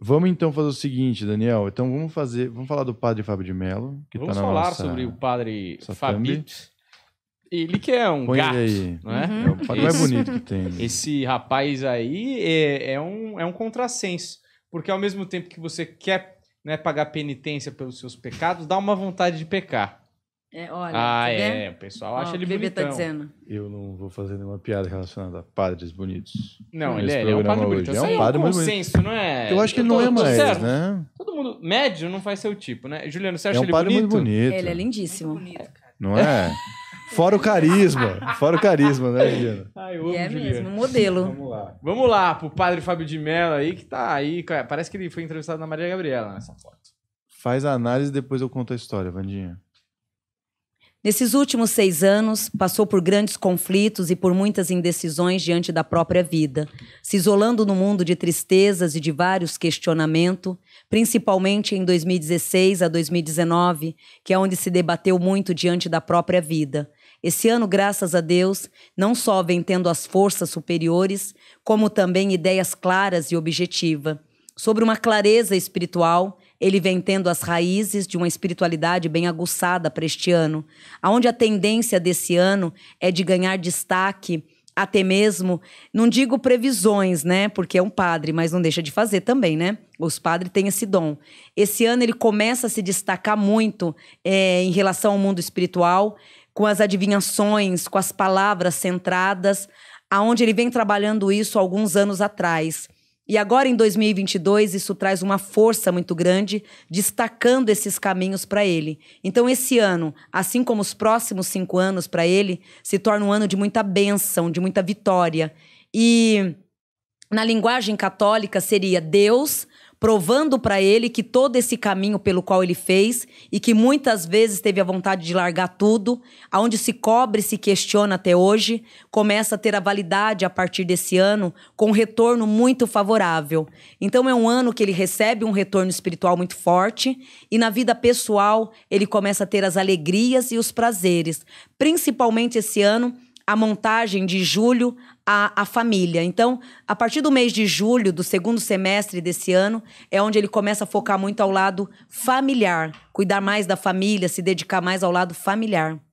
Vamos então fazer o seguinte, Daniel. Então vamos fazer, vamos falar do padre Fábio de Mello, que tá Vamos tá na falar nossa... sobre o padre Fábio. Ele que é um Põe gato, aí. não é? Uhum. É o padre mais bonito que tem. Esse rapaz aí é, é, um, é um contrassenso, porque ao mesmo tempo que você quer né, pagar penitência pelos seus pecados, dá uma vontade de pecar. É, olha, ah, é, o pessoal acha Ó, ele o tá dizendo. Eu não vou fazer nenhuma piada relacionada a padres bonitos. Não, ele é, ele é um padre bonito. É, é um padre é um consenso, bonito. não é? Eu acho que ele não é mais, certo. né? Todo mundo, médio não faz seu tipo, né? Juliano, você é acha é um ele padre bonito? Muito bonito? Ele é lindíssimo. Bonito, não é? Fora o carisma. Fora o carisma, né, Juliana? Ai, eu amo, e é Juliana. mesmo, modelo. Vamos lá. Vamos lá pro padre Fábio de Mello aí, que tá aí. Parece que ele foi entrevistado na Maria Gabriela nessa foto. Faz a análise e depois eu conto a história, Vandinha. Nesses últimos seis anos, passou por grandes conflitos e por muitas indecisões diante da própria vida, se isolando no mundo de tristezas e de vários questionamentos, principalmente em 2016 a 2019, que é onde se debateu muito diante da própria vida. Esse ano, graças a Deus, não só vem tendo as forças superiores, como também ideias claras e objetivas, sobre uma clareza espiritual ele vem tendo as raízes de uma espiritualidade bem aguçada para este ano, aonde a tendência desse ano é de ganhar destaque até mesmo, não digo previsões, né? Porque é um padre, mas não deixa de fazer também, né? Os padres têm esse dom. Esse ano ele começa a se destacar muito é, em relação ao mundo espiritual, com as adivinhações, com as palavras centradas, aonde ele vem trabalhando isso alguns anos atrás. E agora em 2022 isso traz uma força muito grande, destacando esses caminhos para ele. Então esse ano, assim como os próximos cinco anos para ele, se torna um ano de muita bênção, de muita vitória. E na linguagem católica seria Deus provando para ele que todo esse caminho pelo qual ele fez e que muitas vezes teve a vontade de largar tudo, aonde se cobre e se questiona até hoje, começa a ter a validade a partir desse ano com um retorno muito favorável. Então é um ano que ele recebe um retorno espiritual muito forte e na vida pessoal ele começa a ter as alegrias e os prazeres, principalmente esse ano a montagem de julho à, à família. Então, a partir do mês de julho, do segundo semestre desse ano, é onde ele começa a focar muito ao lado familiar, cuidar mais da família, se dedicar mais ao lado familiar.